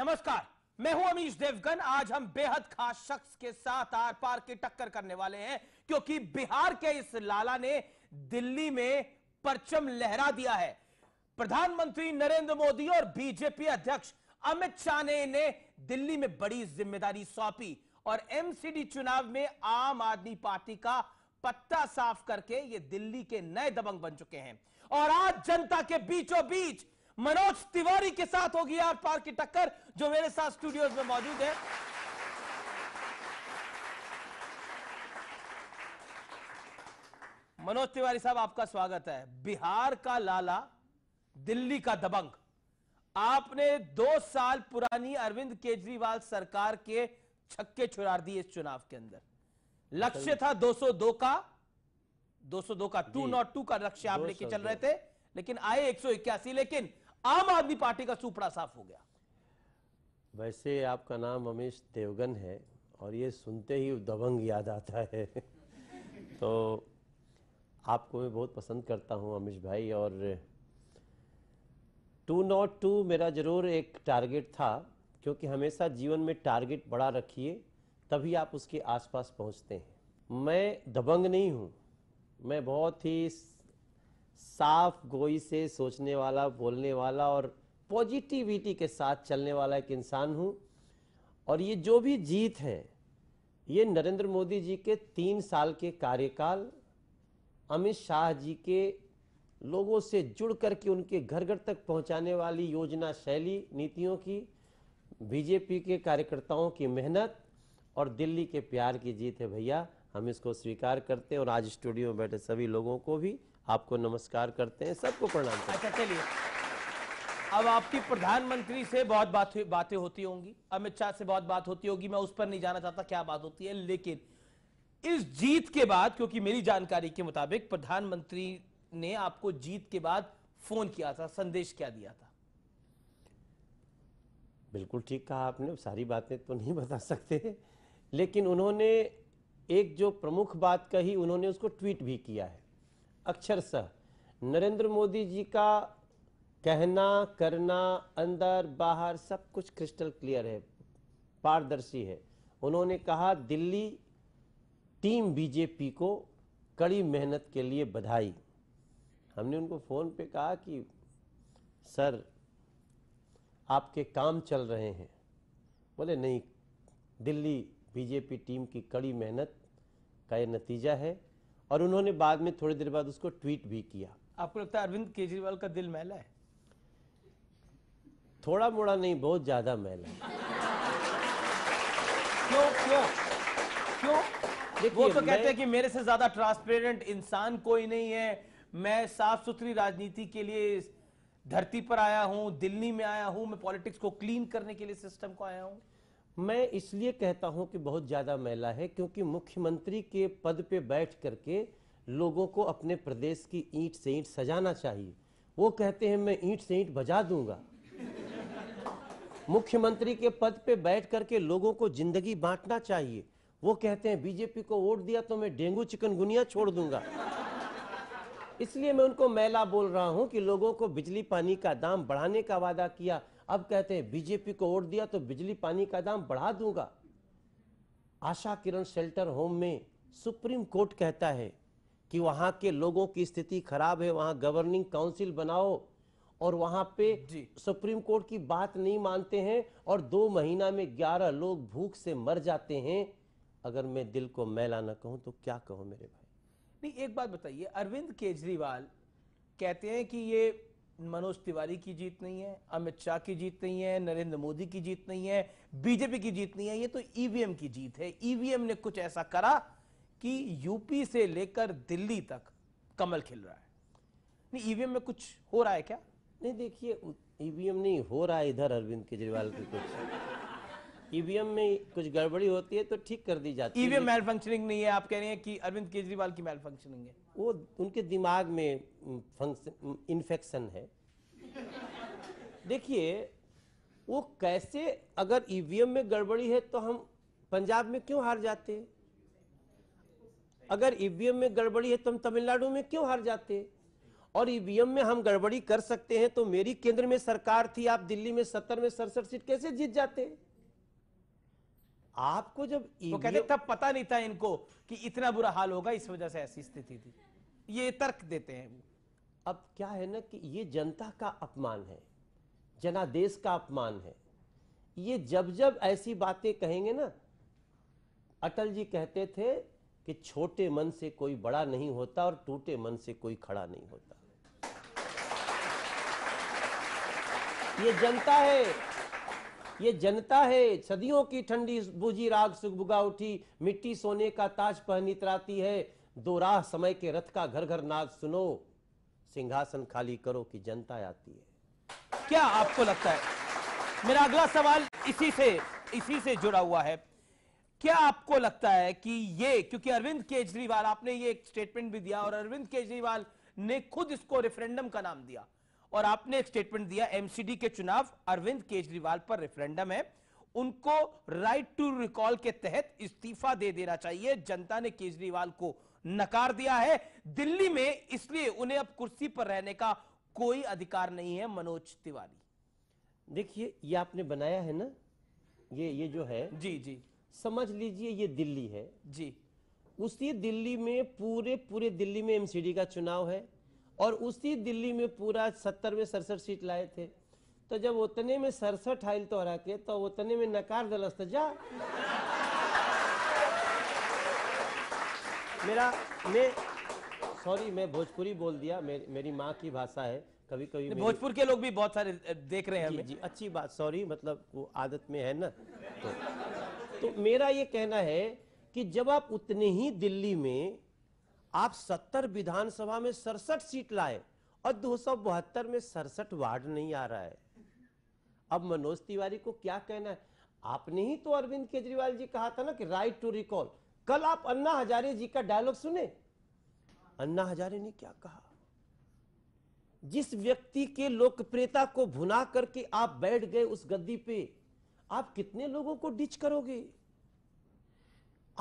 नमस्कार मैं हूं अमीश देवगन आज हम बेहद खास शख्स के साथ आर पार की टक्कर करने वाले हैं क्योंकि बिहार के इस लाला ने दिल्ली में परचम लहरा दिया है प्रधानमंत्री नरेंद्र मोदी और बीजेपी अध्यक्ष अमित शाह ने इन्हें दिल्ली में बड़ी जिम्मेदारी सौंपी और एमसीडी चुनाव में आम आदमी पार्टी का पत्ता साफ करके ये दिल्ली के नए दबंग बन चुके हैं और आज जनता के बीचों बीच मनोज तिवारी के साथ होगी आर पार की टक्कर जो मेरे साथ स्टूडियोज में मौजूद है मनोज तिवारी साहब आपका स्वागत है बिहार का लाला दिल्ली का दबंग आपने दो साल पुरानी अरविंद केजरीवाल सरकार के छक्के छुड़ा दिए इस चुनाव के अंदर लक्ष्य था 202 का 202 का 202 का लक्ष्य आप लेके चल रहे थे लेकिन आए एक लेकिन आम आदमी पार्टी का सुपड़ा साफ हो गया वैसे आपका नाम अमेश देवगन है और ये सुनते ही दबंग याद आता है तो आपको मैं बहुत पसंद करता हूँ अमिश भाई और टू नॉट टू मेरा ज़रूर एक टारगेट था क्योंकि हमेशा जीवन में टारगेट बड़ा रखिए तभी आप उसके आसपास पहुँचते हैं मैं दबंग नहीं हूँ मैं बहुत ही साफ गोई से सोचने वाला बोलने वाला और पॉजिटिविटी के साथ चलने वाला एक इंसान हूँ और ये जो भी जीत है ये नरेंद्र मोदी जी के तीन साल के कार्यकाल अमित शाह जी के लोगों से जुड़ कर के उनके घर घर तक पहुंचाने वाली योजना शैली नीतियों की बीजेपी के कार्यकर्ताओं की मेहनत और दिल्ली के प्यार की जीत है भैया हम इसको स्वीकार करते हैं और आज स्टूडियो में बैठे सभी लोगों को भी आपको नमस्कार करते हैं सबको प्रणाम अच्छा चलिए अब आपकी प्रधानमंत्री से बहुत बात बातें होती होंगी अमित शाह से बहुत बात होती होगी मैं उस पर नहीं जाना चाहता क्या बात होती है लेकिन इस जीत के बाद क्योंकि मेरी जानकारी के मुताबिक प्रधानमंत्री ने आपको जीत के बाद फोन किया था संदेश क्या दिया था बिल्कुल ठीक कहा आपने सारी बातें तो नहीं बता सकते लेकिन उन्होंने एक जो प्रमुख बात कही उन्होंने उसको ट्वीट भी किया है अक्षरशः नरेंद्र मोदी जी का कहना करना अंदर बाहर सब कुछ क्रिस्टल क्लियर है पारदर्शी है उन्होंने कहा दिल्ली टीम बीजेपी को कड़ी मेहनत के लिए बधाई हमने उनको फ़ोन पे कहा कि सर आपके काम चल रहे हैं बोले नहीं दिल्ली बीजेपी टीम की कड़ी मेहनत का ये नतीजा है और उन्होंने बाद में थोड़ी देर बाद उसको ट्वीट भी किया आपको लगता है अरविंद केजरीवाल का दिल मैला है थोड़ा मोड़ा नहीं बहुत ज्यादा मैला क्यों क्यों क्यों वो तो कहते हैं कि मेरे से ज्यादा ट्रांसपेरेंट इंसान कोई नहीं है मैं साफ सुथरी राजनीति के लिए धरती पर आया हूं दिल्ली में आया हूं मैं पॉलिटिक्स को क्लीन करने के लिए सिस्टम को आया हूं मैं इसलिए कहता हूं कि बहुत ज़्यादा मैला है क्योंकि मुख्यमंत्री के पद पे बैठ करके लोगों को अपने प्रदेश की ईंट से ईंट सजाना चाहिए वो कहते हैं मैं ईंट से ईंट बजा दूंगा मुख्यमंत्री के पद पे बैठ करके लोगों को जिंदगी बांटना चाहिए वो कहते हैं बीजेपी को वोट दिया तो मैं डेंगू चिकनगुनिया छोड़ दूंगा इसलिए मैं उनको मैला बोल रहा हूं कि लोगों को बिजली पानी का दाम बढ़ाने का वादा किया अब कहते हैं बीजेपी को वोट दिया तो बिजली पानी का दाम बढ़ा दूंगा आशा किरण शेल्टर होम में सुप्रीम कोर्ट कहता है कि वहां के लोगों की स्थिति खराब है वहां गवर्निंग काउंसिल बनाओ और वहां पे सुप्रीम कोर्ट की बात नहीं मानते हैं और दो महीना में ग्यारह लोग भूख से मर जाते हैं अगर मैं दिल को मैला ना कहूँ तो क्या कहूं मेरे भाई नहीं एक बात बताइए अरविंद केजरीवाल कहते हैं कि ये मनोज तिवारी की जीत नहीं है अमित शाह की जीत नहीं है नरेंद्र मोदी की जीत नहीं है बीजेपी की जीत नहीं है ये तो ईवीएम की जीत है ईवीएम ने कुछ ऐसा करा कि यूपी से लेकर दिल्ली तक कमल खिल रहा है नहीं ईवीएम में कुछ हो रहा है क्या नहीं देखिए ईवीएम नहीं हो रहा है इधर अरविंद केजरीवाल के कुछ ईवीएम में कुछ गड़बड़ी होती है तो ठीक कर दी जाती है ईवीएम मैल फंक्शनिंग नहीं है आप कह रहे हैं कि अरविंद केजरीवाल की मैल फंक्शनिंग है वो उनके दिमाग में फंक्शन इन्फेक्शन है देखिए वो कैसे अगर ईवीएम e में गड़बड़ी है तो हम पंजाब में क्यों हार जाते अगर ईवीएम e में गड़बड़ी है तो हम तमिलनाडु में क्यों हार जाते और ईवीएम e में हम गड़बड़ी कर सकते हैं तो मेरी केंद्र में सरकार थी आप दिल्ली में सत्तर में सड़सठ सीट कैसे जीत जाते हैं आपको जब तो कहते तब पता नहीं था इनको कि इतना बुरा हाल होगा इस वजह से ऐसी स्थिति थी ये तर्क देते हैं अब क्या है ना कि ये जनता का अपमान है जनादेश का अपमान है ये जब जब ऐसी बातें कहेंगे ना अटल जी कहते थे कि छोटे मन से कोई बड़ा नहीं होता और टूटे मन से कोई खड़ा नहीं होता ये जनता है ये जनता है सदियों की ठंडी बुझी राग सुगबुगा उठी मिट्टी सोने का ताज पहनी तराती है दो राह समय के रथ का घर घर नाद सुनो सिंहासन खाली करो कि जनता आती है क्या आपको लगता है मेरा अगला सवाल इसी से इसी से जुड़ा हुआ है क्या आपको लगता है कि ये क्योंकि अरविंद केजरीवाल आपने ये एक स्टेटमेंट भी दिया और अरविंद केजरीवाल ने खुद इसको रेफरेंडम का नाम दिया और आपने एक स्टेटमेंट दिया एमसीडी के चुनाव अरविंद केजरीवाल पर रेफरेंडम है उनको राइट टू रिकॉल के तहत इस्तीफा दे देना चाहिए जनता ने केजरीवाल को नकार दिया है दिल्ली में इसलिए उन्हें अब कुर्सी पर रहने का कोई अधिकार नहीं है मनोज तिवारी देखिए ये आपने बनाया है ना ये ये जो है जी जी समझ लीजिए ये दिल्ली है जी उसी दिल्ली में पूरे पूरे दिल्ली में एमसीडी का चुनाव है और उसी दिल्ली में पूरा सत्तर में सड़सठ सीट लाए थे तो जब उतने में सड़सठ आयल तोहरा के तो उतने में नकार दलस्त जा मेरा मैं सॉरी मैं भोजपुरी बोल दिया मे, मेरी माँ की भाषा है कभी कभी भोजपुर के लोग भी बहुत सारे देख रहे हैं जी, जी अच्छी बात सॉरी मतलब वो आदत में है ना तो, तो मेरा ये कहना है कि जब आप उतने ही दिल्ली में आप सत्तर विधानसभा में सड़सठ सीट लाए और दो में सड़सठ वार्ड नहीं आ रहा है अब मनोज तिवारी को क्या कहना है आपने ही तो अरविंद केजरीवाल जी कहा था ना कि राइट टू रिकॉल कल आप अन्ना हजारे जी का डायलॉग सुने अन्ना हजारे ने क्या कहा जिस व्यक्ति के लोकप्रियता को भुना करके आप बैठ गए उस गद्दी पे आप कितने लोगों को डिच करोगे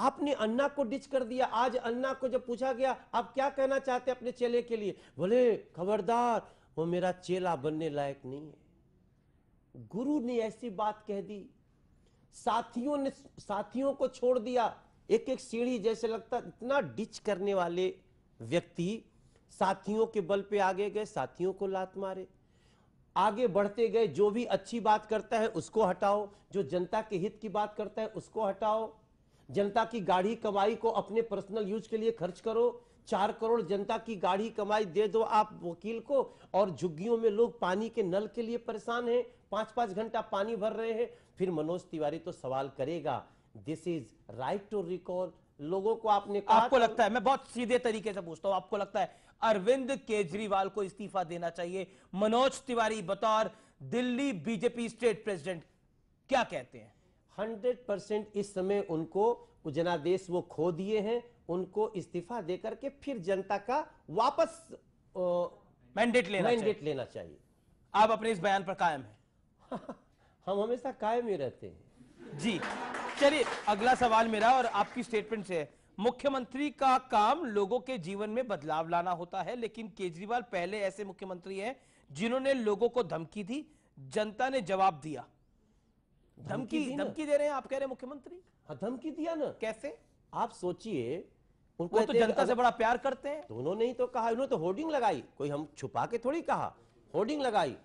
आपने अन्ना को डिच कर दिया आज अन्ना को जब पूछा गया आप क्या कहना चाहते अपने चेले के लिए बोले खबरदार वो मेरा चेला बनने लायक नहीं है गुरु ने ऐसी बात कह दी साथियों ने साथियों को छोड़ दिया एक एक सीढ़ी जैसे लगता इतना डिच करने वाले व्यक्ति साथियों के बल पे आगे गए साथियों को लात मारे आगे बढ़ते गए जो भी अच्छी बात करता है उसको हटाओ जो जनता के हित की बात करता है उसको हटाओ जनता की गाढ़ी कमाई को अपने पर्सनल यूज के लिए खर्च करो चार करोड़ जनता की गाढ़ी कमाई दे दो आप वकील को और झुग्गियों में लोग पानी के नल के लिए परेशान हैं पांच पांच घंटा पानी भर रहे हैं फिर मनोज तिवारी तो सवाल करेगा this is right to recall लोगों को आपने कहा आपको तो- लगता है मैं बहुत सीधे तरीके से पूछता हूं आपको लगता है अरविंद केजरीवाल को इस्तीफा देना चाहिए मनोज तिवारी बतौर दिल्ली बीजेपी स्टेट प्रेसिडेंट क्या कहते हैं हंड्रेड परसेंट इस समय उनको जनादेश वो खो दिए हैं उनको इस्तीफा दे करके फिर जनता का वापस मैंडेट लेना मैंडेट लेना चाहिए आप अपने इस बयान पर कायम हैं हम हमेशा कायम ही रहते हैं जी चलिए अगला सवाल मेरा और आपकी स्टेटमेंट से मुख्यमंत्री का काम लोगों के जीवन में बदलाव लाना होता है लेकिन केजरीवाल पहले ऐसे मुख्यमंत्री हैं जिन्होंने लोगों को धमकी दी जनता ने जवाब दिया धमकी धमकी दे रहे हैं आप कह रहे हैं मुख्यमंत्री हाँ, धमकी दिया ना कैसे आप सोचिए उनको तो जनता से बड़ा प्यार करते हैं तो उन्होंने ही तो कहा उन्होंने तो होर्डिंग लगाई कोई हम छुपा के थोड़ी कहा होर्डिंग लगाई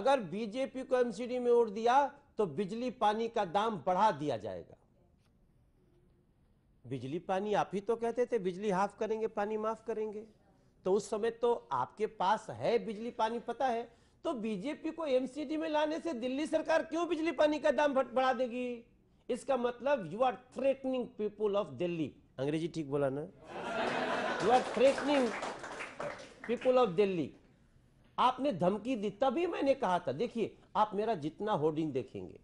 अगर बीजेपी को एमसीडी में उड़ दिया तो बिजली पानी का दाम बढ़ा दिया जाएगा बिजली पानी आप ही तो कहते थे बिजली हाफ करेंगे पानी माफ करेंगे तो उस समय तो आपके पास है बिजली पानी पता है तो बीजेपी को एमसीडी में लाने से दिल्ली सरकार क्यों बिजली पानी का दाम बढ़ा देगी इसका मतलब you are threatening people of Delhi अंग्रेजी ठीक बोला ना you are threatening people of Delhi आपने धमकी दी तभी मैंने कहा था देखिए आप मेरा जितना होर्डिंग देखेंगे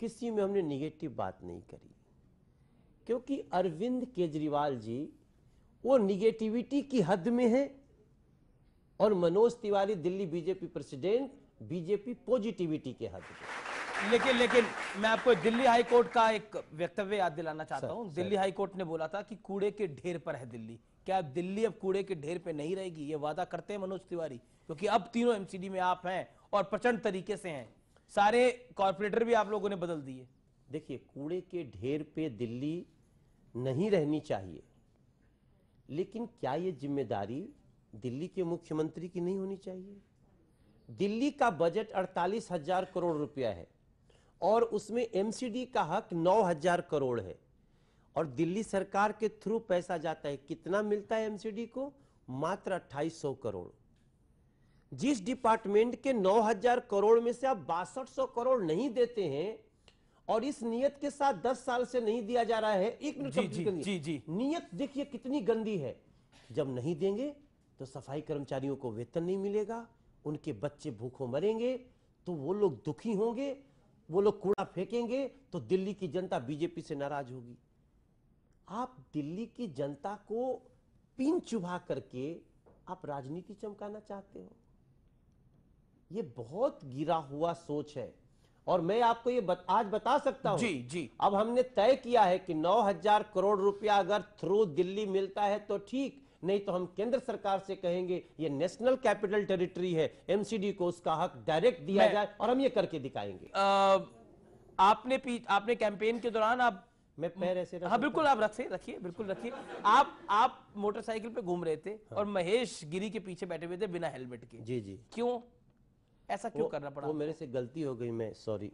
किसी में हमने निगेटिव बात नहीं करी क्योंकि अरविंद केजरीवाल जी वो निगेटिविटी की हद में है और Manoj Tiwari Delhi BJP president BJP positivity के हाथ में लेकिन लेकिन मैं आपको दिल्ली हाई कोर्ट का एक वक्तव्य याद दिलाना चाहता हूँ दिल्ली हाई कोर्ट ने बोला था कि कूड़े के ढेर पर है दिल्ली क्या अब दिल्ली अब कूड़े के ढेर पे नहीं रहेगी ये वादा करते हैं मनोज तिवारी क्योंकि अब तीनों एमसीडी में आप हैं और प्रचंड तरीके से हैं सारे कॉरपोरेटर भी आप लोगों ने बदल दिए देखिए कूड़े के ढेर पे दिल्ली नहीं रहनी चाहिए लेकिन क्या ये जिम्मेदारी दिल्ली के मुख्यमंत्री की नहीं होनी चाहिए दिल्ली का बजट अड़तालीस हजार करोड़ रुपया है और उसमें एमसीडी का हक नौ हजार करोड़ है और दिल्ली सरकार के थ्रू पैसा जाता है कितना मिलता है एमसीडी को मात्र अट्ठाईस सौ करोड़ जिस डिपार्टमेंट के नौ हजार करोड़ में से आप बासठ सौ करोड़ नहीं देते हैं और इस नियत के साथ दस साल से नहीं दिया जा रहा है एक मिनट जी जी, जी जी नियत देखिए कितनी गंदी है जब नहीं देंगे तो सफाई कर्मचारियों को वेतन नहीं मिलेगा उनके बच्चे भूखों मरेंगे तो वो लोग दुखी होंगे वो लोग कूड़ा फेंकेंगे तो दिल्ली की जनता बीजेपी से नाराज होगी आप दिल्ली की जनता को पिन चुभा करके आप राजनीति चमकाना चाहते हो ये बहुत गिरा हुआ सोच है और मैं आपको ये बत, आज बता सकता हूं जी जी अब हमने तय किया है कि 9000 करोड़ रुपया अगर थ्रू दिल्ली मिलता है तो ठीक नहीं तो हम केंद्र सरकार से कहेंगे ये नेशनल कैपिटल टेरिटरी है एमसीडी को उसका हक डायरेक्ट दिया जाए और हम ये करके दिखाएंगे आपने आपने कैंपेन के दौरान आप मैं पैर ऐसे हाँ बिल्कुल आप रख रखिए बिल्कुल रखिए आप आप मोटरसाइकिल पे घूम रहे थे हाँ। और महेश गिरी के पीछे बैठे हुए थे बिना हेलमेट के जी जी क्यों ऐसा क्यों करना पड़ा वो मेरे से गलती हो गई मैं सॉरी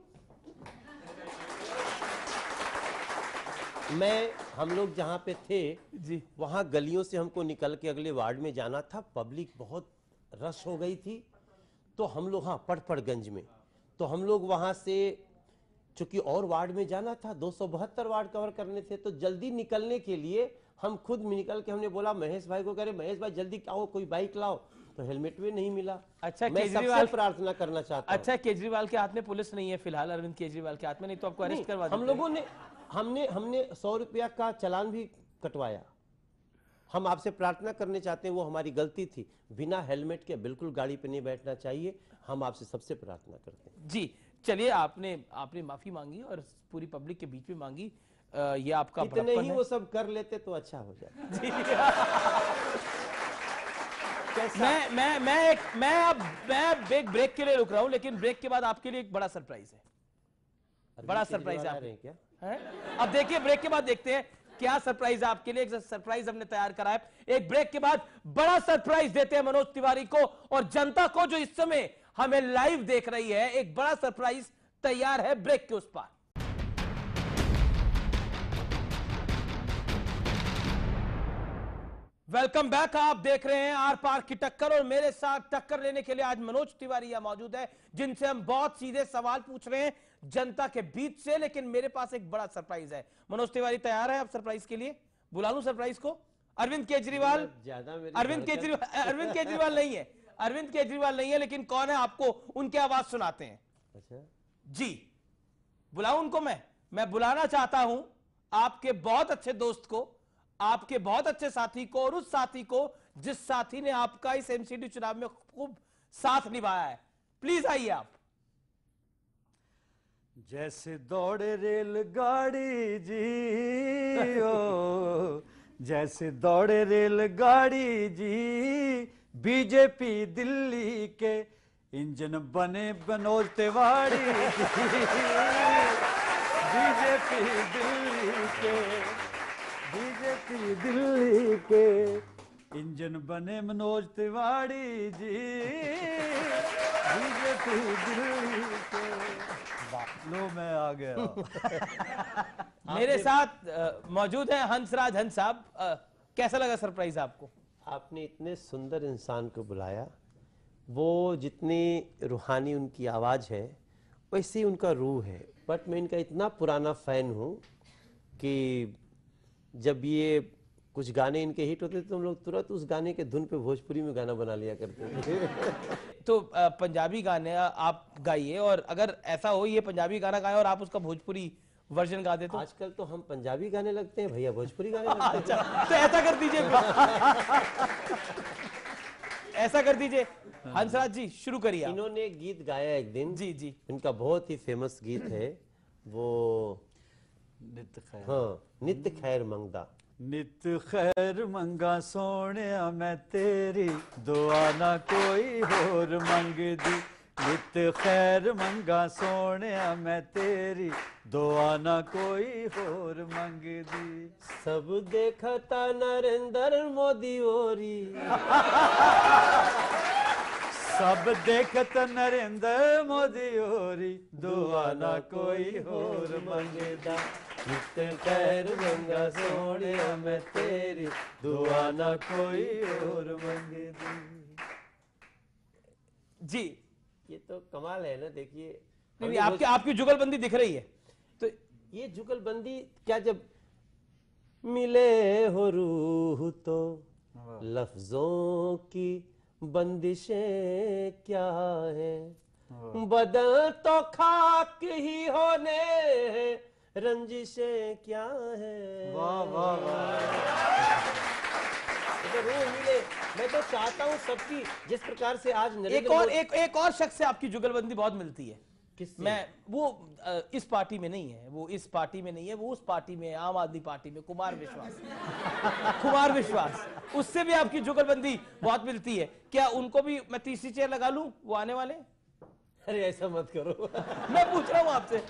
मैं हम लोग जहाँ पे थे जी वहाँ गलियों से हमको निकल के अगले वार्ड में जाना था पब्लिक बहुत रश हो गई थी तो हम लोग हाँ पटपड़गंज में तो हम लोग वहाँ से चूंकि और वार्ड में जाना था दो वार्ड कवर करने थे तो जल्दी निकलने के लिए हम खुद निकल के हमने बोला महेश भाई को कह रहे महेश भाई जल्दी आओ कोई बाइक लाओ तो हेलमेट भी नहीं मिला अच्छा केजरीवाल प्रार्थना करना चाहता अच्छा केजरीवाल के हाथ में पुलिस नहीं है फिलहाल अरविंद केजरीवाल के हाथ में नहीं तो आपको अरेस्ट करवा हम लोगों ने हमने हमने सौ रुपया का चलान भी कटवाया हम आपसे प्रार्थना करने चाहते हैं वो हमारी गलती थी बिना हेलमेट के बिल्कुल गाड़ी पे नहीं बैठना चाहिए हम आपसे सबसे प्रार्थना करते हैं जी चलिए आपने आपने माफी मांगी और पूरी पब्लिक के बीच में मांगी आ, ये आपका इतने ही वो सब कर लेते तो अच्छा हो जाता मैं मैं मैं एक मैं अब मैं अब एक ब्रेक के लिए रुक रहा हूँ लेकिन ब्रेक के बाद आपके लिए एक बड़ा सरप्राइज है बड़ा सरप्राइज है क्या है अब देखिए ब्रेक के बाद देखते हैं क्या सरप्राइज आपके लिए एक सरप्राइज हमने तैयार करा है एक ब्रेक के बाद बड़ा सरप्राइज देते हैं मनोज तिवारी को और जनता को जो इस समय हमें लाइव देख रही है एक बड़ा सरप्राइज तैयार है ब्रेक के उस पार वेलकम बैक आप देख रहे हैं आर पार की टक्कर और मेरे साथ टक्कर लेने के लिए आज मनोज तिवारी मौजूद है जिनसे हम बहुत सीधे सवाल पूछ रहे हैं जनता के बीच से लेकिन मेरे पास एक बड़ा सरप्राइज है मनोज तिवारी तैयार है आप सरप्राइज के लिए बुला लू सरप्राइज को अरविंद केजरीवाल ज्यादा अरविंद केजरीवाल अरविंद केजरीवाल नहीं है अरविंद केजरीवाल नहीं है लेकिन कौन है आपको उनकी आवाज सुनाते हैं अच्छा जी बुलाऊ उनको मैं मैं बुलाना चाहता हूं आपके बहुत अच्छे दोस्त को आपके बहुत अच्छे साथी को और उस साथी को जिस साथी ने आपका इस एमसीडी चुनाव में खूब साथ निभाया है प्लीज आइए आप जैसे दौड़े रेलगाड़ी जी ओ जैसे दौड़े रेलगाड़ी जी बीजेपी दिल्ली के इंजन बने बनोज तिवाड़ी बीजेपी दिल्ली के दिल्ली के इंजन बने मनोज तिवाड़ी जी बीजेपी दिल्ली के लो मैं आ गया मेरे साथ मौजूद है हंसराज हंस साहब कैसा लगा सरप्राइज आपको आपने इतने सुंदर इंसान को बुलाया वो जितनी रूहानी उनकी आवाज़ है वैसी उनका रूह है बट मैं इनका इतना पुराना फ़ैन हूँ कि जब ये कुछ गाने इनके हिट होते तो हम लोग तुरंत उस गाने के धुन पे भोजपुरी में गाना बना लिया करते थे तो पंजाबी गाने आप गाइए और अगर ऐसा हो ये पंजाबी गाना गाए और आप उसका भोजपुरी वर्जन गा देते तो? आजकल तो हम पंजाबी गाने लगते हैं भैया भोजपुरी गाने अच्छा, लगते तो ऐसा कर दीजिए ऐसा कर दीजिए हंसराज जी शुरू करिए इन्होंने गीत गाया एक दिन जी जी इनका बहुत ही फेमस गीत है वो नित्य खैर हाँ नित्य खैर मंगदा ਨਿਤ ਖੈਰ ਮੰਗਾ ਸੋਹਣਿਆ ਮੈਂ ਤੇਰੀ ਦੁਆ ਨਾ ਕੋਈ ਹੋਰ ਮੰਗਦੀ ਨਿਤ ਖੈਰ ਮੰਗਾ ਸੋਹਣਿਆ ਮੈਂ ਤੇਰੀ ਦੁਆ ਨਾ ਕੋਈ ਹੋਰ ਮੰਗਦੀ ਸਭ ਦੇਖਤਾ ਨਰਿੰਦਰ ਮੋਦੀ ਹੋਰੀ सब देखत नरेंद्र मोदी होरी दुआ ना कोई होर मंगदा जितने पैर गंगा सोने मैं तेरी दुआ ना कोई होर मंगदा जी ये तो कमाल है ना देखिए नहीं आपकी आपकी जुगलबंदी दिख रही है तो ये जुगलबंदी क्या जब मिले हो रूह तो लफ्जों की बंदिशें क्या है हाँ। बदल तो खाक ही होने रंजिशें क्या है वाह वाह वाह रूह मिले मैं तो चाहता हूँ सबकी जिस प्रकार से आज एक और एक एक और शख्स से आपकी जुगलबंदी बहुत मिलती है मैं वो इस पार्टी में नहीं है वो इस पार्टी में नहीं है वो उस पार्टी में आम आदमी पार्टी में कुमार विश्वास कुमार विश्वास उससे भी आपकी जुगलबंदी बहुत मिलती है क्या उनको भी मैं तीसरी चेयर लगा लूं वो आने वाले अरे ऐसा मत करो मैं पूछ रहा हूं आपसे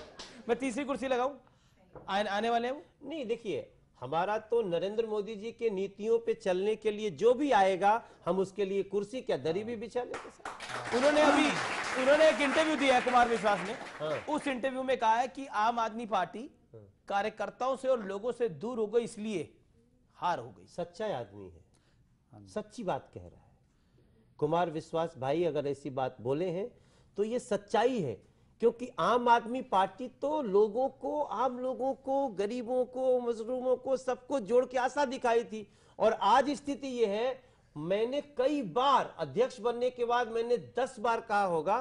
मैं तीसरी कुर्सी लगाऊं आने वाले हैं वो नहीं देखिए हमारा तो नरेंद्र मोदी जी के नीतियों पे चलने के लिए जो भी आएगा हम उसके लिए कुर्सी क्या दरी भी बिछा लेंगे उन्होंने अभी उन्होंने एक इंटरव्यू दिया है कुमार विश्वास ने हाँ। उस इंटरव्यू में कहा है कि आम आदमी पार्टी हाँ। कार्यकर्ताओं से और लोगों से दूर हो गई इसलिए हार हो गई सच्चा आदमी है सच्ची बात कह रहा है कुमार विश्वास भाई अगर ऐसी बात बोले हैं तो ये सच्चाई है क्योंकि आम आदमी पार्टी तो लोगों को आम लोगों को गरीबों को मजलूमों को सबको जोड़ के आशा दिखाई थी और आज स्थिति यह है मैंने कई बार अध्यक्ष बनने के बाद मैंने दस बार कहा होगा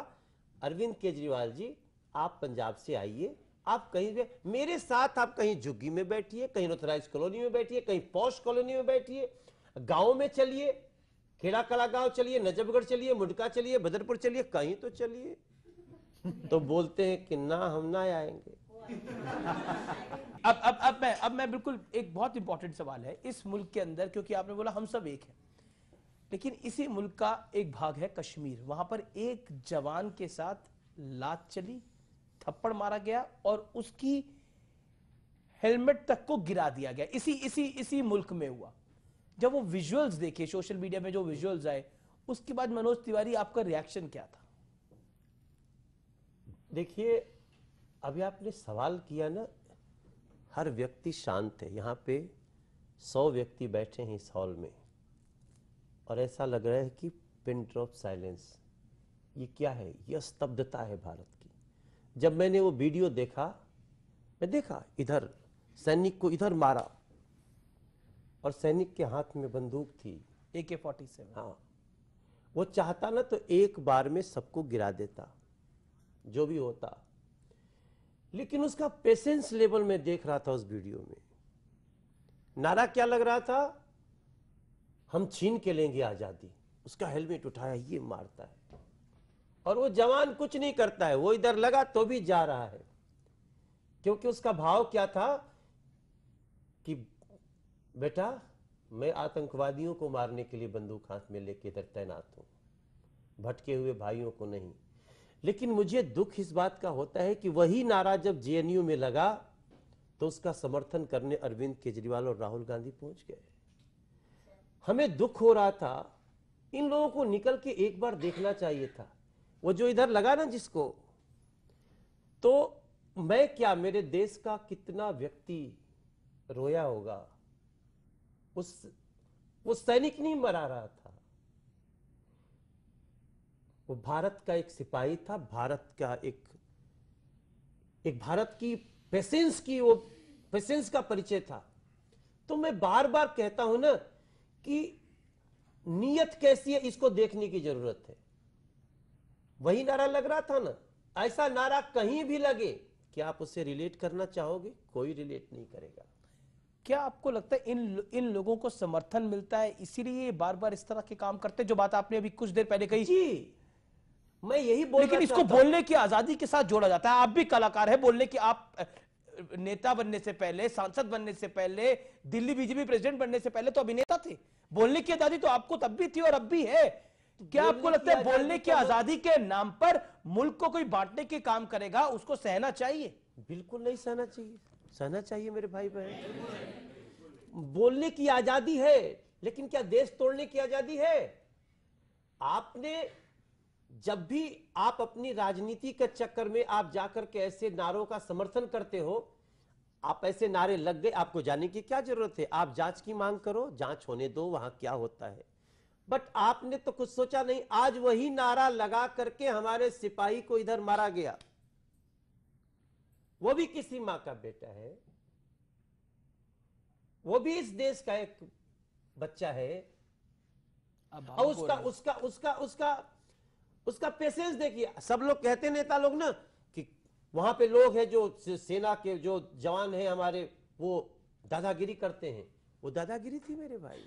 अरविंद केजरीवाल जी आप पंजाब से आइए आप कहीं भी मेरे साथ आप कहीं झुग्गी में बैठिए कहीं नोथराइज कॉलोनी में बैठिए कहीं पौष कॉलोनी में बैठिए गांव में चलिए खेड़ा कला गांव चलिए नजबगढ़ चलिए मुडका चलिए बदरपुर चलिए कहीं तो चलिए तो बोलते हैं कि ना हम ना आएंगे अब अब अब मैं अब मैं बिल्कुल एक बहुत इंपॉर्टेंट सवाल है इस मुल्क के अंदर क्योंकि आपने बोला हम सब एक हैं लेकिन इसी मुल्क का एक भाग है कश्मीर वहां पर एक जवान के साथ लात चली थप्पड़ मारा गया और उसकी हेलमेट तक को गिरा दिया गया इसी इसी इसी मुल्क में हुआ जब वो विजुअल्स देखे सोशल मीडिया में जो विजुअल्स आए उसके बाद मनोज तिवारी आपका रिएक्शन क्या था देखिए अभी आपने सवाल किया ना हर व्यक्ति शांत है यहाँ पे सौ व्यक्ति बैठे हैं इस हॉल में और ऐसा लग रहा है कि पिन ड्रॉप साइलेंस ये क्या है ये स्तब्धता है भारत की जब मैंने वो वीडियो देखा मैं देखा इधर सैनिक को इधर मारा और सैनिक के हाथ में बंदूक थी ए के फोर्टी सेवन हाँ वो चाहता ना तो एक बार में सबको गिरा देता जो भी होता लेकिन उसका पेशेंस लेवल में देख रहा था उस वीडियो में नारा क्या लग रहा था हम छीन के लेंगे आज़ादी उसका हेलमेट उठाया ये मारता है और वो जवान कुछ नहीं करता है वो इधर लगा तो भी जा रहा है क्योंकि उसका भाव क्या था कि बेटा मैं आतंकवादियों को मारने के लिए बंदूक हाथ में लेके इधर तैनात हूं भटके हुए भाइयों को नहीं लेकिन मुझे दुख इस बात का होता है कि वही नारा जब जेएनयू में लगा तो उसका समर्थन करने अरविंद केजरीवाल और राहुल गांधी पहुंच गए हमें दुख हो रहा था इन लोगों को निकल के एक बार देखना चाहिए था वो जो इधर लगा ना जिसको तो मैं क्या मेरे देश का कितना व्यक्ति रोया होगा उस वो सैनिक नहीं मरा रहा था वो भारत का एक सिपाही था भारत का एक एक भारत की पेसेंस की वो पेशेंस का परिचय था तो मैं बार बार कहता हूं ना कि नीयत कैसी है इसको देखने की जरूरत है वही नारा लग रहा था ना ऐसा नारा कहीं भी लगे क्या आप उससे रिलेट करना चाहोगे कोई रिलेट नहीं करेगा क्या आपको लगता है इन इन लोगों को समर्थन मिलता है इसीलिए बार बार इस तरह के काम करते जो बात आपने अभी कुछ देर पहले कही जी मैं यही बोल लेकिन इसको बोलने की आजादी के साथ जोड़ा जाता है आप भी कलाकार है बोलने की आप नेता बनने से पहले सांसद बनने से पहले दिल्ली बीजेपी प्रेसिडेंट बनने से पहले तो अभिनेता थे बोलने की आजादी तो आपको तब भी थी और अब भी है क्या आपको लगता है बोलने की तो आजादी के नाम पर मुल्क को कोई बांटने के काम करेगा उसको सहना चाहिए बिल्कुल नहीं सहना चाहिए सहना चाहिए मेरे भाई बहन बोलने की आजादी है लेकिन क्या देश तोड़ने की आजादी है आपने जब भी आप अपनी राजनीति के चक्कर में आप जाकर के ऐसे नारों का समर्थन करते हो आप ऐसे नारे लग गए आपको जाने की क्या जरूरत है आप जांच की मांग करो जांच होने दो वहां क्या होता है बट आपने तो कुछ सोचा नहीं आज वही नारा लगा करके हमारे सिपाही को इधर मारा गया वो भी किसी मां का बेटा है वो भी इस देश का एक बच्चा है और उसका उसका उसका उसका उसका पेशेंस देखिए सब लोग कहते नेता लोग ना कि वहां पे लोग हैं जो सेना के जो जवान हैं हमारे वो दादागिरी करते हैं वो दादागिरी थी मेरे भाई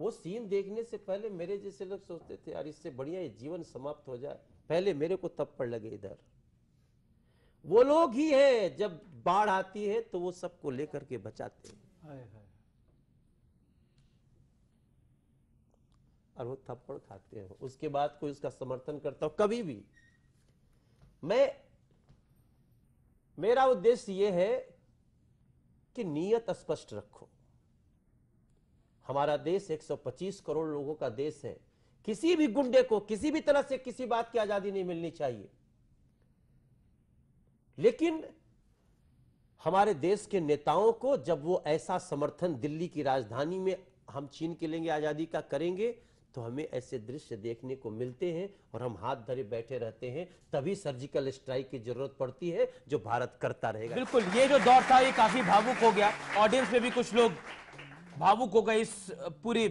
वो सीन देखने से पहले मेरे जैसे लोग सोचते थे यार इससे बढ़िया ये जीवन समाप्त हो जाए पहले मेरे को थप्पड़ लगे इधर वो लोग ही है जब बाढ़ आती है तो वो सबको लेकर के बचाते हैं और वो थप्पड़ खाते हो उसके बाद कोई उसका समर्थन करता हो कभी भी मैं मेरा उद्देश्य यह है कि नियत स्पष्ट रखो हमारा देश 125 करोड़ लोगों का देश है किसी भी गुंडे को किसी भी तरह से किसी बात की आजादी नहीं मिलनी चाहिए लेकिन हमारे देश के नेताओं को जब वो ऐसा समर्थन दिल्ली की राजधानी में हम छीन के लेंगे आजादी का करेंगे तो हमें ऐसे दृश्य देखने को मिलते हैं और हम हाथ धरे बैठे रहते हैं तभी सर्जिकल स्ट्राइक की जरूरत पड़ती है जो भारत करता रहेगा बिल्कुल ये जो दौर था ये काफी भावुक हो गया ऑडियंस में भी कुछ लोग भावुक हो गए इस पूरी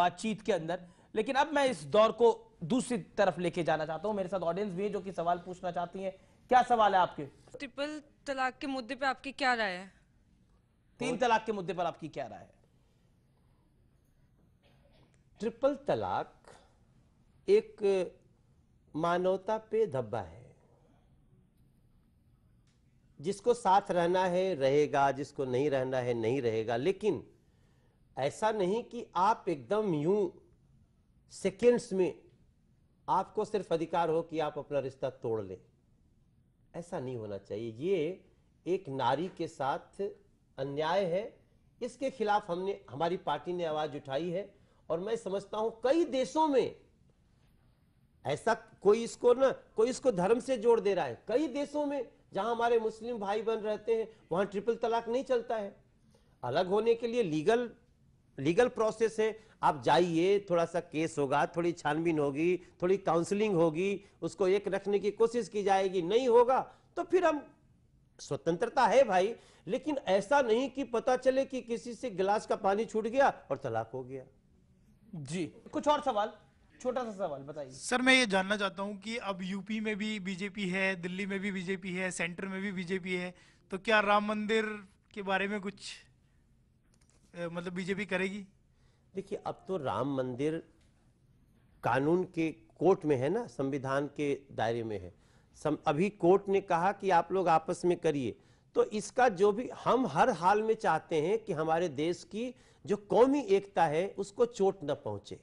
बातचीत के अंदर लेकिन अब मैं इस दौर को दूसरी तरफ लेके जाना चाहता हूँ मेरे साथ ऑडियंस भी है जो की सवाल पूछना चाहती है क्या सवाल है आपके ट्रिपल तलाक के मुद्दे पे आपकी क्या राय है तीन तलाक के मुद्दे पर आपकी क्या राय है ट्रिपल तलाक एक मानवता पे धब्बा है जिसको साथ रहना है रहेगा जिसको नहीं रहना है नहीं रहेगा लेकिन ऐसा नहीं कि आप एकदम यूं सेकेंड्स में आपको सिर्फ अधिकार हो कि आप अपना रिश्ता तोड़ लें ऐसा नहीं होना चाहिए ये एक नारी के साथ अन्याय है इसके खिलाफ हमने हमारी पार्टी ने आवाज़ उठाई है और मैं समझता हूं कई देशों में ऐसा कोई इसको ना कोई इसको धर्म से जोड़ दे रहा है कई देशों में जहां हमारे मुस्लिम भाई बहन रहते हैं वहां ट्रिपल तलाक नहीं चलता है अलग होने के लिए लीगल लीगल प्रोसेस है आप जाइए थोड़ा सा केस होगा थोड़ी छानबीन होगी थोड़ी काउंसलिंग होगी उसको एक रखने की कोशिश की जाएगी नहीं होगा तो फिर हम स्वतंत्रता है भाई लेकिन ऐसा नहीं कि पता चले कि किसी से गिलास का पानी छूट गया और तलाक हो गया जी कुछ और सवाल छोटा सा सवाल बताइए सर मैं ये जानना चाहता हूँ कि अब यूपी में भी बीजेपी है दिल्ली में भी बीजेपी है सेंटर में भी बीजेपी है तो क्या राम मंदिर के बारे में कुछ मतलब बीजेपी करेगी देखिए अब तो राम मंदिर कानून के कोर्ट में है ना संविधान के दायरे में है सम, अभी कोर्ट ने कहा कि आप लोग आपस में करिए तो इसका जो भी हम हर हाल में चाहते हैं कि हमारे देश की जो कौमी एकता है उसको चोट न पहुंचे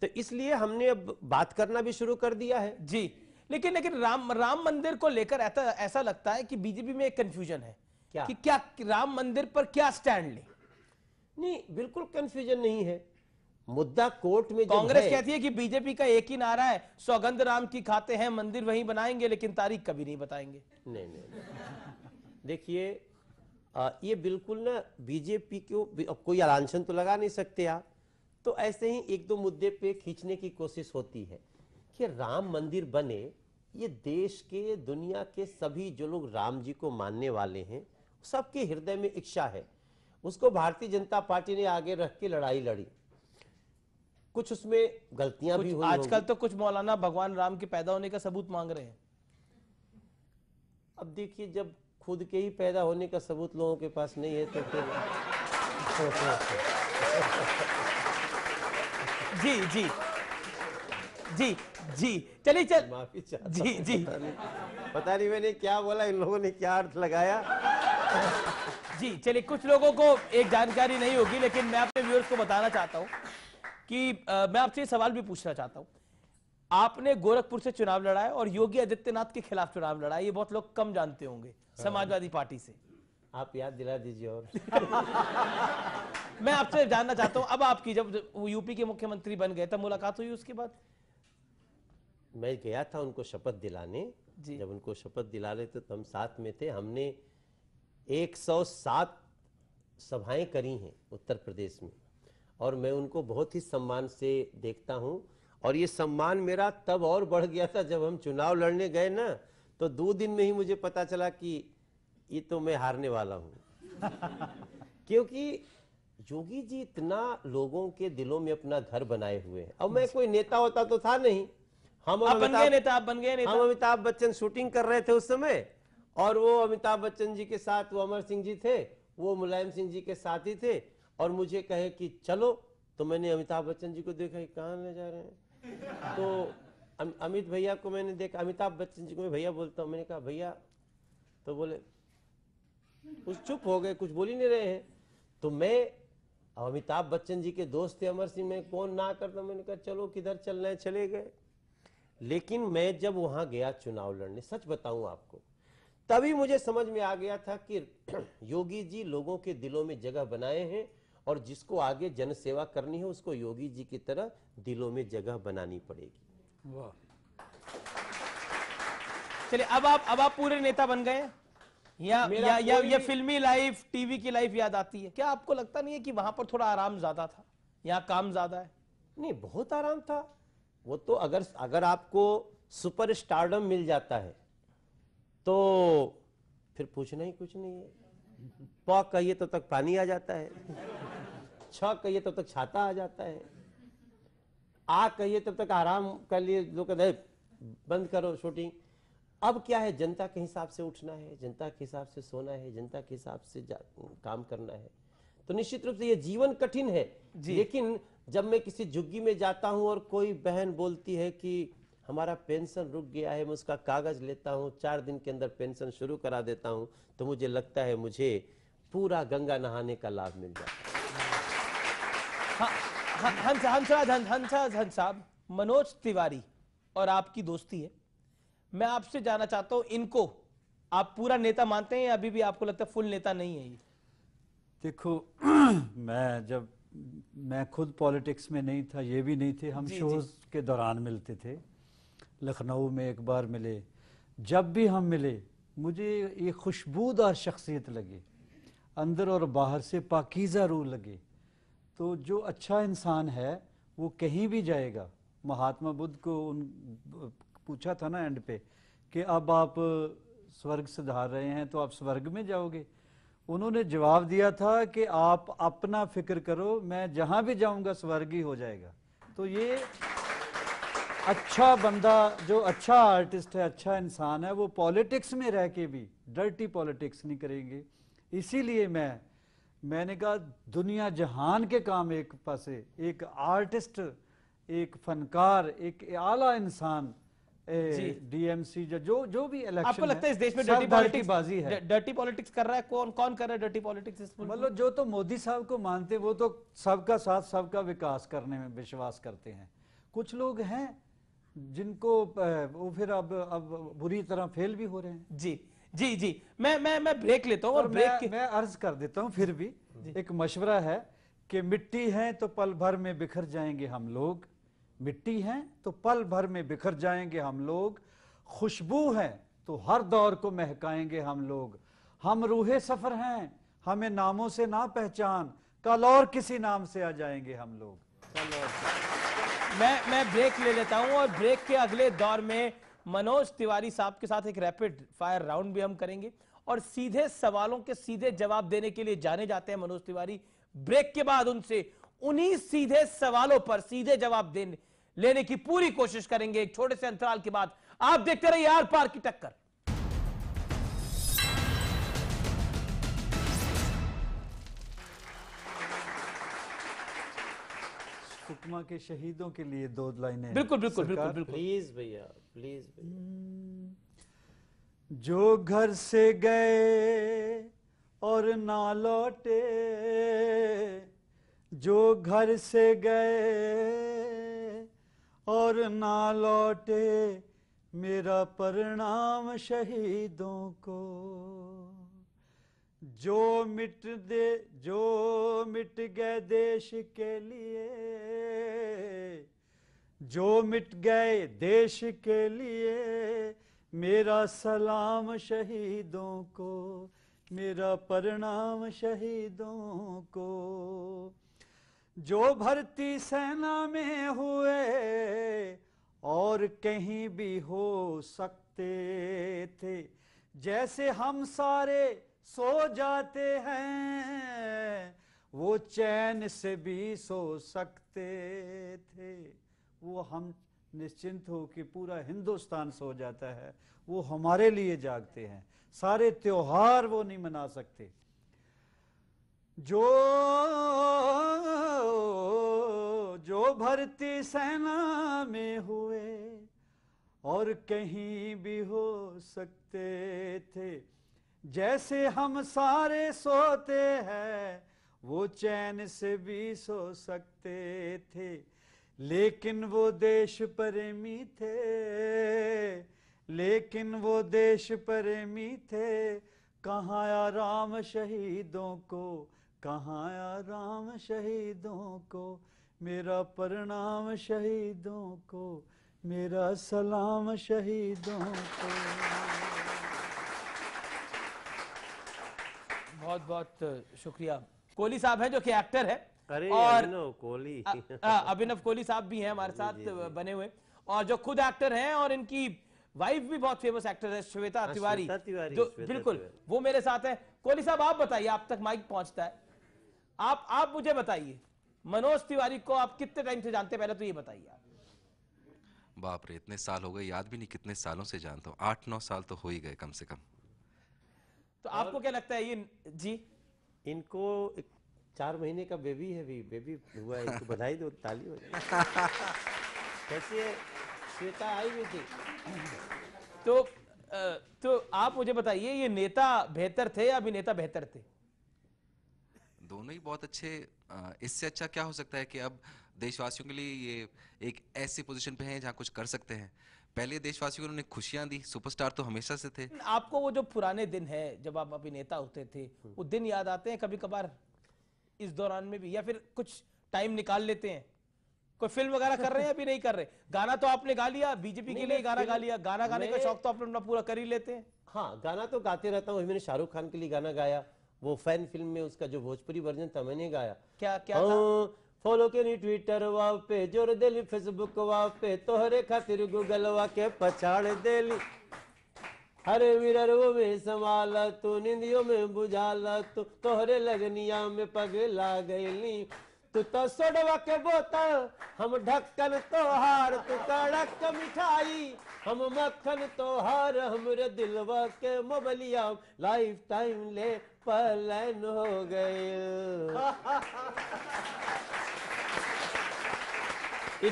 तो इसलिए हमने अब बात करना भी शुरू कर दिया है जी लेकिन लेकिन राम राम मंदिर को लेकर ऐसा ऐसा लगता है कि बीजेपी में एक कंफ्यूजन है क्या कि क्या राम मंदिर पर क्या स्टैंड ले नहीं बिल्कुल कंफ्यूजन नहीं है मुद्दा कोर्ट में कांग्रेस कहती है कि बीजेपी का एक ही नारा है सौगंध राम की खाते हैं मंदिर वहीं बनाएंगे लेकिन तारीख कभी नहीं बताएंगे नहीं नहीं देखिए आ, ये बिल्कुल ना बीजेपी को कोई अलांछन तो लगा नहीं सकते आप तो ऐसे ही एक दो मुद्दे पे खींचने की कोशिश होती है कि राम मंदिर बने ये देश के दुनिया के सभी जो लोग राम जी को मानने वाले हैं सबके हृदय में इच्छा है उसको भारतीय जनता पार्टी ने आगे रख के लड़ाई लड़ी कुछ उसमें गलतियां भी हुई आजकल तो कुछ मौलाना भगवान राम के पैदा होने का सबूत मांग रहे हैं अब देखिए जब खुद के ही पैदा होने का सबूत लोगों के पास नहीं है तो फिर जी जी जी जी चलिए चल माफी जी जी पता नहीं, पता नहीं मैंने क्या बोला इन लोगों ने क्या अर्थ लगाया जी चलिए कुछ लोगों को एक जानकारी नहीं होगी लेकिन मैं अपने व्यूअर्स को बताना चाहता हूँ कि आ, मैं आपसे सवाल भी पूछना चाहता हूँ आपने गोरखपुर से चुनाव लड़ा है और योगी आदित्यनाथ के खिलाफ चुनाव लड़ा है ये बहुत लोग कम जानते होंगे हाँ। समाजवादी पार्टी से आप याद दिला दीजिए और मैं आपसे जानना चाहता हूं अब आपकी जब वो यूपी के मुख्यमंत्री बन गए तब मुलाकात हुई उसके बाद मैं गया था उनको शपथ दिलाने जी। जब उनको शपथ दिला रहे थे तो हम साथ में थे हमने 107 सभाएं करी हैं उत्तर प्रदेश में और मैं उनको बहुत ही सम्मान से देखता हूं और ये सम्मान मेरा तब और बढ़ गया था जब हम चुनाव लड़ने गए ना तो दो दिन में ही मुझे पता चला कि ये तो मैं हारने वाला हूँ क्योंकि योगी जी इतना लोगों के दिलों में अपना घर बनाए हुए हैं अब मैं कोई नेता होता तो था नहीं हम आप बन गए नेता बन गए नेता हम अमिताभ बच्चन शूटिंग कर रहे थे उस समय और वो अमिताभ बच्चन जी के साथ वो अमर सिंह जी थे वो मुलायम सिंह जी के साथ ही थे और मुझे कहे कि चलो तो मैंने अमिताभ बच्चन जी को देखा कहाँ ले जा रहे हैं तो अमित भैया को मैंने देखा अमिताभ बच्चन जी को भैया बोलता हूँ मैंने कहा भैया तो बोले कुछ चुप हो गए कुछ बोल ही नहीं रहे हैं तो मैं अमिताभ बच्चन जी के दोस्त थे अमर सिंह मैं कौन ना करता मैंने कहा चलो किधर चलना है चले गए लेकिन मैं जब वहां गया चुनाव लड़ने सच बताऊं आपको तभी मुझे समझ में आ गया था कि योगी जी लोगों के दिलों में जगह बनाए हैं और जिसको आगे जन सेवा करनी है उसको योगी जी की तरह दिलों में जगह बनानी पड़ेगी वाह चलिए अब आप अब आप पूरे नेता बन गए या या या या फिल्मी लाइफ टीवी की लाइफ याद आती है क्या आपको लगता नहीं है कि वहां पर थोड़ा आराम ज्यादा था या काम ज्यादा है नहीं बहुत आराम था वो तो अगर अगर आपको सुपर स्टारडम मिल जाता है तो फिर पूछना ही कुछ नहीं है प कहिए तो तक पानी आ जाता है छ कहिए तब तो तक छाता आ जाता है आ कहिए तब तक आराम कर लिए लोग बंद करो शूटिंग अब क्या है जनता के हिसाब से उठना है जनता के हिसाब से सोना है जनता के हिसाब से काम करना है तो निश्चित रूप से ये जीवन कठिन है जी। लेकिन जब मैं किसी झुग्गी में जाता हूँ और कोई बहन बोलती है कि हमारा पेंशन रुक गया है मैं उसका कागज लेता हूँ चार दिन के अंदर पेंशन शुरू करा देता हूँ तो मुझे लगता है मुझे पूरा गंगा नहाने का लाभ मिल जाता हंसराज हंसराज हंस साहब मनोज तिवारी और आपकी दोस्ती है मैं आपसे जाना चाहता हूं इनको आप पूरा नेता मानते हैं अभी भी आपको लगता है फुल नेता नहीं है ये देखो मैं जब मैं खुद पॉलिटिक्स में नहीं था ये भी नहीं थे हम शोज के दौरान मिलते थे लखनऊ में एक बार मिले जब भी हम मिले मुझे ये खुशबूदार शख्सियत लगी अंदर और बाहर से पाकिज़ा रूह लगे तो जो अच्छा इंसान है वो कहीं भी जाएगा महात्मा बुद्ध को उन पूछा था ना एंड पे कि अब आप स्वर्ग सुधार रहे हैं तो आप स्वर्ग में जाओगे उन्होंने जवाब दिया था कि आप अपना फिक्र करो मैं जहाँ भी जाऊँगा स्वर्ग ही हो जाएगा तो ये अच्छा बंदा जो अच्छा आर्टिस्ट है अच्छा इंसान है वो पॉलिटिक्स में रह के भी डर्टी पॉलिटिक्स नहीं करेंगे इसीलिए मैं मैंने कहा दुनिया जहान के काम एक पासे एक आर्टिस्ट एक फनकार एक आला इंसान डीएमसी जो जो भी इलेक्शन आपको लगता है इस देश में डर्टी पॉलिटिक्स बाजी है डर्टी पॉलिटिक्स कर रहा है कौन कौन कर रहा है डर्टी पॉलिटिक्स मतलब जो तो मोदी साहब को मानते वो तो सबका साथ सबका विकास करने में विश्वास करते हैं कुछ लोग हैं जिनको वो फिर अब अब बुरी तरह फेल भी हो रहे हैं जी जी जी मैं मैं मैं ब्रेक लेता हूँ और, और तो ब्रेक मैं, के... मैं अर्ज कर देता हूँ फिर भी एक मशवरा है कि मिट्टी है तो पल भर में बिखर जाएंगे हम लोग मिट्टी है तो पल भर में बिखर जाएंगे हम लोग खुशबू है तो हर दौर को महकाएंगे हम लोग हम रूहे सफर हैं हमें नामों से ना पहचान कल और किसी नाम से आ जाएंगे हम लोग मैं मैं ब्रेक ले लेता हूं और ब्रेक के अगले दौर में मनोज तिवारी साहब के साथ एक रैपिड फायर राउंड भी हम करेंगे और सीधे सवालों के सीधे जवाब देने के लिए जाने जाते हैं मनोज तिवारी ब्रेक के बाद उनसे उन्हीं सीधे सवालों पर सीधे जवाब देने लेने की पूरी कोशिश करेंगे एक छोटे से अंतराल के बाद आप देखते रहिए आर पार की टक्कर सुकमा के शहीदों के लिए दो लाइनें बिल्कुल बिल्कुल बिल्कुल बिल्कुल प्लीज भैया प्लीज hmm. जो घर से गए और ना लौटे जो घर से गए और ना लौटे मेरा प्रणाम शहीदों को जो मिट दे जो मिट गए देश के लिए जो मिट गए देश के लिए मेरा सलाम शहीदों को मेरा प्रणाम शहीदों को जो भर्ती सेना में हुए और कहीं भी हो सकते थे जैसे हम सारे सो जाते हैं वो चैन से भी सो सकते थे वो हम निश्चिंत हो कि पूरा हिंदुस्तान सो जाता है वो हमारे लिए जागते हैं सारे त्योहार वो नहीं मना सकते जो जो भर्ती सेना में हुए और कहीं भी हो सकते थे जैसे हम सारे सोते हैं वो चैन से भी सो सकते थे लेकिन वो देश प्रेमी थे लेकिन वो देश प्रेमी थे कहाँ या राम शहीदों को कहाँ आ राम शहीदों को मेरा प्रणाम शहीदों को मेरा सलाम शहीदों को बहुत बहुत शुक्रिया कोहली साहब हैं जो कि एक्टर है और कोहली अभिनव कोहली साहब भी हैं हमारे साथ जी, जी, बने हुए और जो खुद एक्टर हैं और इनकी वाइफ भी बहुत फेमस एक्टर है श्वेता तिवारी जो बिल्कुल वो मेरे साथ है कोहली साहब आप बताइए आप तक माइक पहुंचता है आप आप मुझे बताइए मनोज तिवारी को आप कितने टाइम से जानते पहले तो ये बताइए आप बाप रे इतने साल हो गए याद भी नहीं कितने सालों से जानता हूँ आठ नौ साल तो हो ही गए कम से कम तो आपको क्या लगता है ये जी इनको चार महीने का बेबी है भी बेबी हुआ है इसको तो बधाई दो ताली हो कैसी है श्वेता आई हुई थी तो तो आप मुझे बताइए ये नेता बेहतर थे या नेता बेहतर थे दोनों ही बहुत अच्छे इससे अच्छा क्या हो सकता है कि अब देशवासियों के लिए ये एक ऐसी पोजीशन पे हैं जहाँ कुछ कर सकते हैं पहले देशवासियों को उन्हें खुशियां दी सुपरस्टार तो हमेशा से थे आपको वो जो पुराने दिन है जब आप अभी नेता होते थे हम्म। वो दिन याद आते हैं कभी कभार इस दौरान में भी या फिर कुछ टाइम निकाल लेते हैं कोई फिल्म वगैरह कर रहे हैं अभी नहीं कर रहे गाना तो आपने गा लिया बीजेपी के लिए गाना गा लिया गाना गाने का शौक तो आप अपना पूरा कर ही लेते हैं हाँ गाना तो गाते रहता हूँ मैंने शाहरुख खान के लिए गाना गाया वो फैन फिल्म में उसका जो भोजपुरी वर्जन था मैंने गाया क्या क्या फॉलो हाँ, के ट्विटर वाव पे जोर दिली फेसबुक वाव पे तोहरे खातिर गूगल वा के पछाड़ दिली हरे विररु में संभाल तू निंदियों में बुझाल तू तोहरे लगनिया में पगला गैली तू तो सोडवा के बोतल हम ढक्कन तोहार तू कड़क तो मिठाई हम मक्खन तोहार हमरे दिलवा के मोबलिया लाइफ टाइम ले पलन हो गए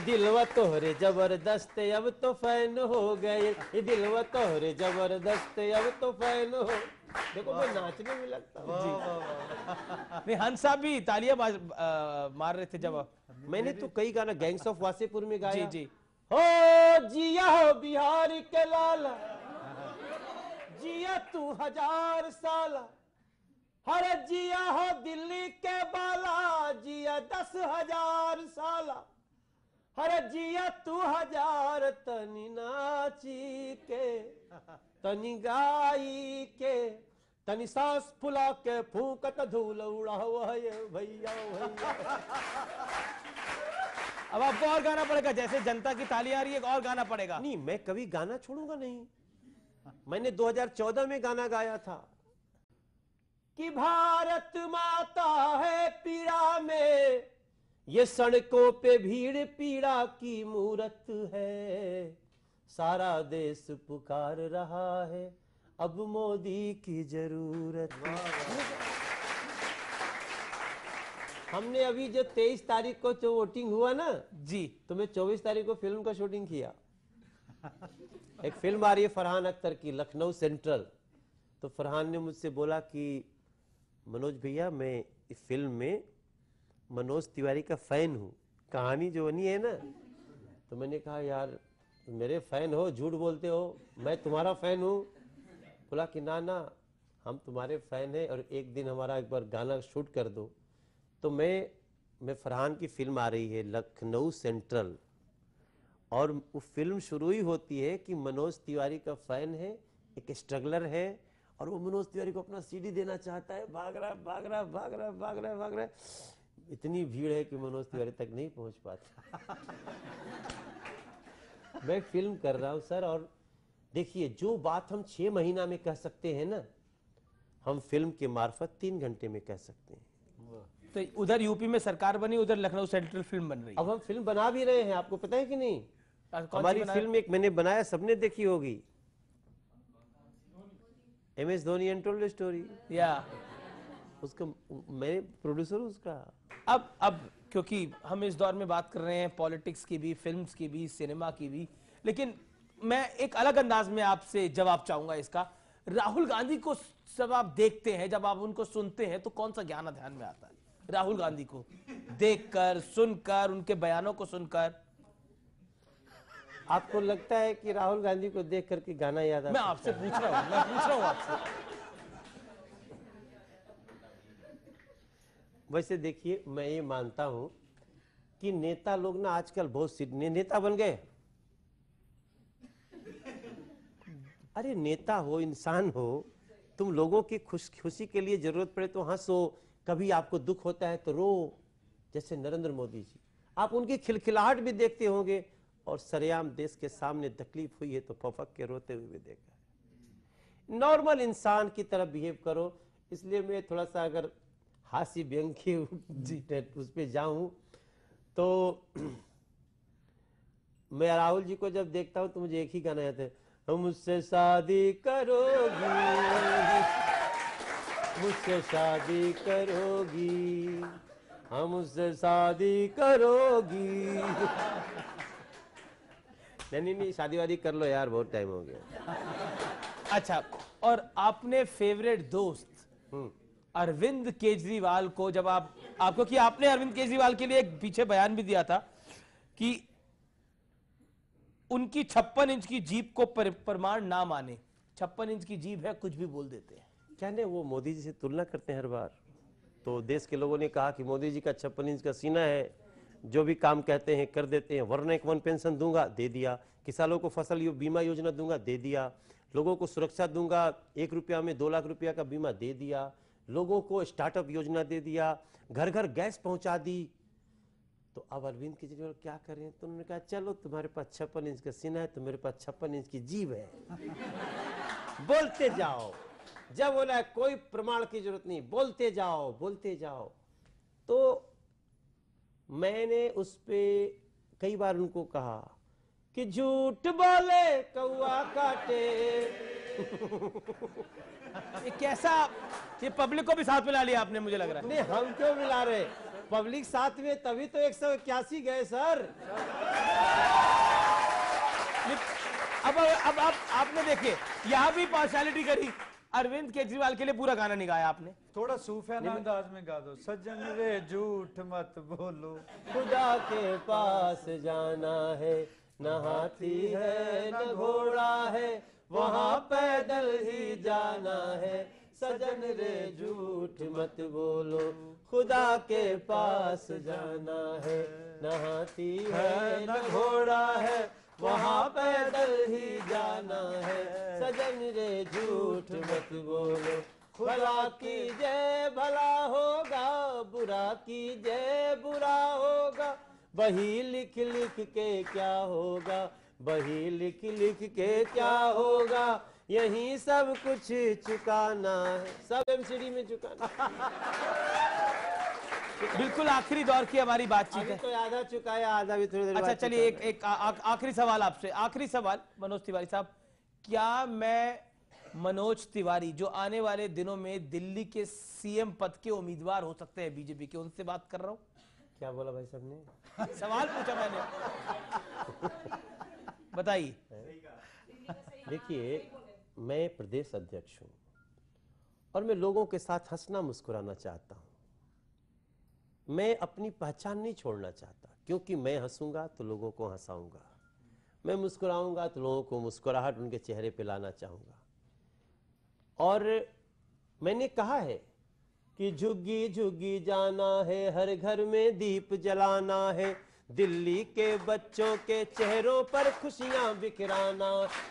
दिलवा तोहरे जबरदस्त अब तो फैन हो गए दिलवा तोहरे जबरदस्त अब तो फैन हो देखो मैं नाचने में लगता हूँ नहीं हंसा भी तालियां मार रहे थे जब मैंने तो कई गाना गैंग्स ऑफ वासेपुर में गाया जी जी हो जिया हो बिहार के लाल जिया तू हजार साल हर जिया हो दिल्ली के बाला जिया दस हजार साला हरजिया तू हजार तनी नाची के तनी गाई के तनी सांस फुला के फूकत धूल उड़ाओ है भैया अब आपको और गाना पड़ेगा जैसे जनता की ताली आ रही है और गाना पड़ेगा नहीं मैं कभी गाना छोड़ूंगा नहीं मैंने 2014 में गाना गाया था कि भारत माता है पीड़ा में ये सड़कों पे भीड़ पीड़ा की मूरत है सारा देश पुकार रहा है अब मोदी की जरूरत हमने अभी जो 23 तारीख को जो वोटिंग हुआ ना जी तो मैं 24 तारीख को फिल्म का शूटिंग किया एक फिल्म आ रही है फरहान अख्तर की लखनऊ सेंट्रल तो फरहान ने मुझसे बोला कि मनोज भैया मैं इस फिल्म में मनोज तिवारी का फ़ैन हूँ कहानी जो नहीं है ना तो मैंने कहा यार मेरे फ़ैन हो झूठ बोलते हो मैं तुम्हारा फ़ैन हूँ बोला कि ना ना हम तुम्हारे फ़ैन हैं और एक दिन हमारा एक बार गाना शूट कर दो तो मैं मैं फरहान की फ़िल्म आ रही है लखनऊ सेंट्रल और वो फिल्म शुरू ही होती है कि मनोज तिवारी का फ़ैन है एक स्ट्रगलर है और वो मनोज तिवारी को अपना सीडी देना चाहता है भाग रहा भाग रहा भाग रहा भाग रहा भाग रहा इतनी भीड़ है कि मनोज तिवारी तक नहीं पहुंच पाता मैं फिल्म कर रहा हूं सर और देखिए जो बात हम छह महीना में कह सकते हैं ना हम फिल्म के मार्फत तीन घंटे में कह सकते हैं तो उधर यूपी में सरकार बनी उधर लखनऊ सेंट्रल फिल्म बन रही है अब हम फिल्म बना भी रहे हैं आपको पता है कि नहीं हमारी फिल्म एक मैंने बनाया सबने देखी होगी M S Dhoni untold story या उसका मैं प्रोड्यूसर उसका अब अब क्योंकि हम इस दौर में बात कर रहे हैं पॉलिटिक्स की भी फिल्म्स की भी सिनेमा की भी लेकिन मैं एक अलग अंदाज में आपसे जवाब चाहूंगा इसका राहुल गांधी को जब आप देखते हैं जब आप उनको सुनते हैं तो कौन सा ज्ञान ध्यान में आता है राहुल गांधी को देखकर सुनकर उनके बयानों को सुनकर आपको लगता है कि राहुल गांधी को देख करके गाना याद आता मैं आपसे पूछ रहा हूँ मैं पूछ रहा हूँ आपसे वैसे देखिए मैं ये मानता हूं कि नेता लोग ना आजकल बहुत सी ने, नेता बन गए अरे नेता हो इंसान हो तुम लोगों की खुश खुशी के लिए जरूरत पड़े तो हंसो कभी आपको दुख होता है तो रो जैसे नरेंद्र मोदी जी आप उनकी खिलखिलाहट भी देखते होंगे और सरेआम देश के सामने तकलीफ हुई है तो फपक के रोते हुए भी देखा है नॉर्मल इंसान की तरह बिहेव करो इसलिए मैं थोड़ा सा अगर हासी व्यंग उस पर जाऊं तो मैं राहुल जी को जब देखता हूं तो मुझे एक ही गाना आता है मुझसे शादी करोगी मुझसे शादी करोगी हम उससे शादी करोगी नहीं नहीं नहीं शादी वादी कर लो यार बहुत टाइम हो गया अच्छा और आपने फेवरेट दोस्त हम्म। अरविंद केजरीवाल को जब आप आपको कि आपने अरविंद केजरीवाल के लिए एक पीछे बयान भी दिया था कि उनकी छप्पन इंच की जीप को प्रमाण ना माने छप्पन इंच की जीप है कुछ भी बोल देते हैं क्या नहीं वो मोदी जी से तुलना करते हैं हर बार तो देश के लोगों ने कहा कि मोदी जी का छप्पन इंच का सीना है जो भी काम कहते हैं कर देते हैं वर्ण एक वन पेंशन दूंगा दे दिया किसानों को फसल यो, बीमा योजना दूंगा दे दिया लोगों को सुरक्षा दूंगा एक रुपया में दो लाख रुपया का बीमा दे दिया लोगों को स्टार्टअप योजना दे दिया घर घर गैस पहुंचा दी तो अब अरविंद केजरीवाल क्या करें तो उन्होंने कहा चलो तुम्हारे पास छप्पन इंच का सीना है तो मेरे पास छप्पन इंच की जीव है बोलते जाओ जब बोला है कोई प्रमाण की जरूरत नहीं बोलते जाओ बोलते जाओ तो मैंने उस पर कई बार उनको कहा कि झूठ बोले कौआ काटे ये कैसा ये पब्लिक को भी साथ मिला लिया आपने मुझे लग रहा है नहीं हम क्यों मिला रहे पब्लिक साथ में तभी तो एक सौ इक्यासी गए सर अब अब आप आपने देखे यहाँ भी पार्शलिटी करी अरविंद केजरीवाल के लिए पूरा गाना नहीं गाया आपने थोड़ा सूफिया अंदाज में गा दो सज्जन रे झूठ मत बोलो खुदा के पास जाना है न हाथी है न घोड़ा है वहाँ पैदल ही जाना है सजन रे झूठ मत बोलो खुदा के पास जाना है नहाती है न घोड़ा है वहाँ पैदल ही जाना है सजन रे झूठ मत बोलो भला की जय भला होगा बुरा की जय बुरा होगा वही लिख लिख के क्या होगा वही लिख लिख के क्या होगा यही सब कुछ चुकाना है सब एमसीडी में चुकाना बिल्कुल आखिरी दौर की हमारी बातचीत है तो आधा चुकाया आधा भी थोड़ी देर अच्छा चलिए एक एक आखिरी सवाल आपसे आखिरी सवाल मनोज तिवारी साहब क्या मैं मनोज तिवारी जो आने वाले दिनों में दिल्ली के सीएम पद के उम्मीदवार हो सकते हैं बीजेपी के उनसे बात कर रहा हूँ क्या बोला भाई साहब ने सवाल पूछा मैंने बताइए देखिए मैं प्रदेश अध्यक्ष हूँ और मैं लोगों के साथ हंसना मुस्कुराना चाहता हूं मैं अपनी पहचान नहीं छोड़ना चाहता क्योंकि मैं हंसूंगा तो लोगों को हंसाऊंगा मैं मुस्कुराऊंगा तो लोगों को मुस्कुराहट उनके चेहरे पे लाना चाहूंगा और मैंने कहा है कि झुग्गी झुग्गी जाना है हर घर में दीप जलाना है दिल्ली के बच्चों के चेहरों पर खुशियां बिखराना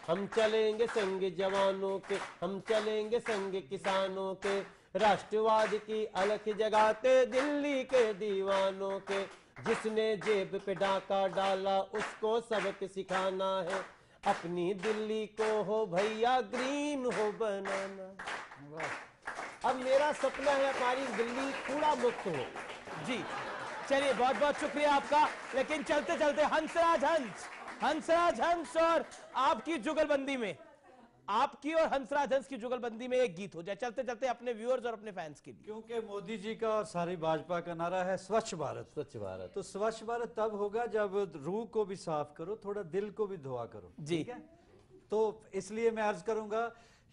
हम चलेंगे संग जवानों के हम चलेंगे संग किसानों के राष्ट्रवाद की अलख जगाते दिल्ली के दीवानों के जिसने जेब पे डाका डाला उसको सबक सिखाना है अपनी दिल्ली को हो भैया ग्रीन हो बनाना अब मेरा सपना है हमारी दिल्ली पूरा मुक्त हो जी चलिए बहुत बहुत शुक्रिया आपका लेकिन चलते चलते हंसराज हंस हंसराज हंस और आपकी जुगलबंदी में आपकी और हंसराज हंस की जुगलबंदी में एक गीत हो जाए चलते चलते अपने व्यूअर्स और अपने फैंस के लिए क्योंकि मोदी जी का और सारी भाजपा का नारा है स्वच्छ भारत स्वच्छ भारत तो स्वच्छ भारत तब होगा जब रूह को भी साफ करो थोड़ा दिल को भी धोआ करो जी ठीक है तो इसलिए मैं अर्ज करूंगा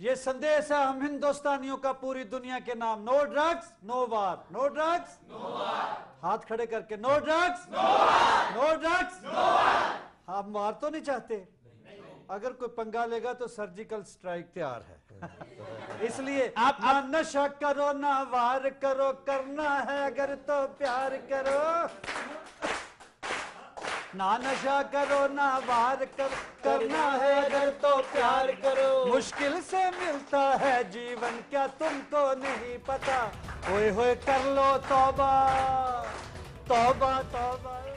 ये संदेश है हम हिंदुस्तानियों का पूरी दुनिया के नाम no drugs no war no drugs no war हाथ खड़े करके no drugs no war no drugs no war हम वार तो नहीं चाहते अगर कोई पंगा लेगा तो सर्जिकल स्ट्राइक तैयार है इसलिए आप ना नशा करो ना वार करो करना है अगर तो प्यार करो ना नशा करो ना वार कर करना है अगर तो प्यार करो मुश्किल से मिलता है जीवन क्या तुमको नहीं पता होए होए कर लो तौबा तौबा तौबा